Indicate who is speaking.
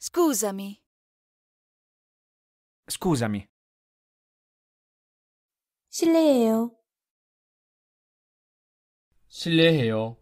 Speaker 1: Scusami. Scusami. Sileo.
Speaker 2: Sileo.